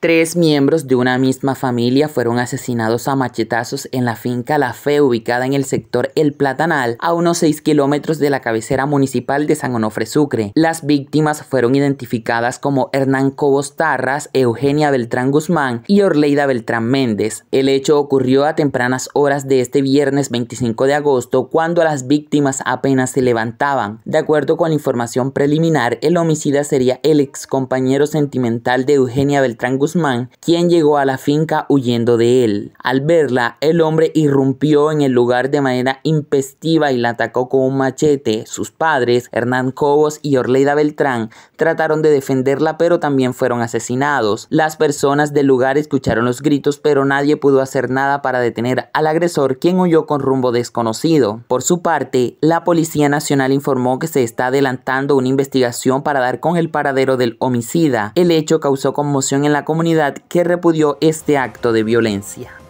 Tres miembros de una misma familia fueron asesinados a machetazos en la finca La Fe, ubicada en el sector El Platanal, a unos 6 kilómetros de la cabecera municipal de San Onofre Sucre. Las víctimas fueron identificadas como Hernán Cobos Tarras, Eugenia Beltrán Guzmán y Orleida Beltrán Méndez. El hecho ocurrió a tempranas horas de este viernes 25 de agosto, cuando las víctimas apenas se levantaban. De acuerdo con la información preliminar, el homicida sería el ex compañero sentimental de Eugenia Beltrán Guzmán quien llegó a la finca huyendo de él. Al verla, el hombre irrumpió en el lugar de manera impestiva y la atacó con un machete. Sus padres, Hernán Cobos y Orleida Beltrán, trataron de defenderla pero también fueron asesinados. Las personas del lugar escucharon los gritos pero nadie pudo hacer nada para detener al agresor quien huyó con rumbo desconocido. Por su parte, la Policía Nacional informó que se está adelantando una investigación para dar con el paradero del homicida. El hecho causó conmoción en la comunidad comunidad que repudió este acto de violencia.